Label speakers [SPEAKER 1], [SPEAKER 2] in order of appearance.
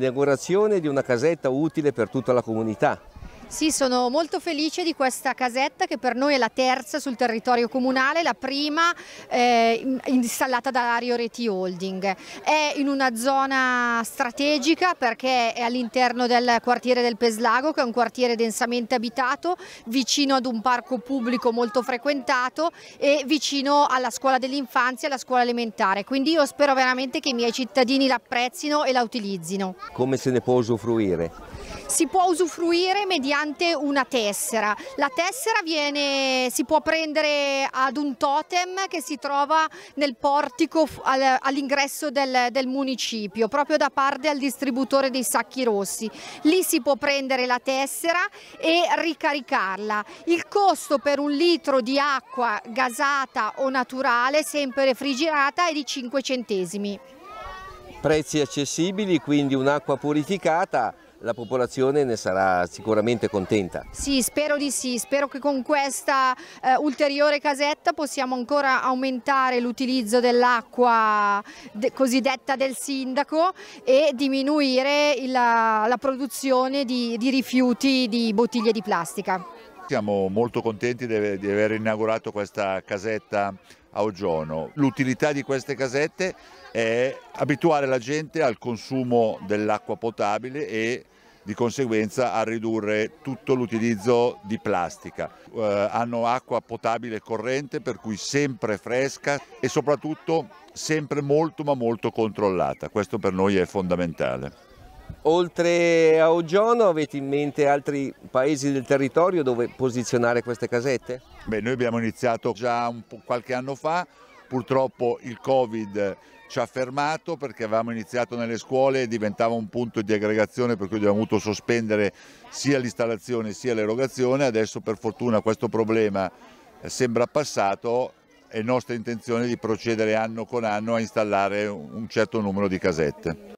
[SPEAKER 1] l'inaugurazione di una casetta utile per tutta la comunità.
[SPEAKER 2] Sì, sono molto felice di questa casetta che per noi è la terza sul territorio comunale, la prima eh, installata da Arioreti Holding. È in una zona strategica perché è all'interno del quartiere del Peslago, che è un quartiere densamente abitato, vicino ad un parco pubblico molto frequentato e vicino alla scuola dell'infanzia e alla scuola elementare. Quindi io spero veramente che i miei cittadini l'apprezzino e la utilizzino.
[SPEAKER 1] Come se ne può usufruire?
[SPEAKER 2] si può usufruire mediante una tessera. La tessera viene, si può prendere ad un totem che si trova nel portico all'ingresso del, del municipio, proprio da parte al distributore dei sacchi rossi. Lì si può prendere la tessera e ricaricarla. Il costo per un litro di acqua gasata o naturale, sempre refrigerata, è di 5 centesimi
[SPEAKER 1] prezzi accessibili, quindi un'acqua purificata la popolazione ne sarà sicuramente contenta.
[SPEAKER 2] Sì, spero di sì, spero che con questa eh, ulteriore casetta possiamo ancora aumentare l'utilizzo dell'acqua de cosiddetta del sindaco e diminuire il, la, la, produzione di, di rifiuti di bottiglie di plastica.
[SPEAKER 3] Siamo molto contenti di aver inaugurato questa casetta a Ogiono. L'utilità di queste casette è abituare la gente al consumo dell'acqua potabile e di conseguenza a ridurre tutto l'utilizzo di plastica. Eh, hanno acqua potabile corrente per cui sempre fresca e soprattutto sempre molto ma molto controllata. Questo per noi è fondamentale.
[SPEAKER 1] Oltre a Oggiono avete in mente altri paesi del territorio dove posizionare queste casette? Beh, noi abbiamo iniziato già qualche anno fa, purtroppo
[SPEAKER 3] il Covid ci ha fermato perché avevamo iniziato nelle scuole e diventava un punto di aggregazione per cui abbiamo dovuto sospendere sia l'installazione sia l'erogazione, adesso per fortuna questo problema eh, sembra passato, è nostra intenzione di procedere anno con anno a installare un certo numero di casette.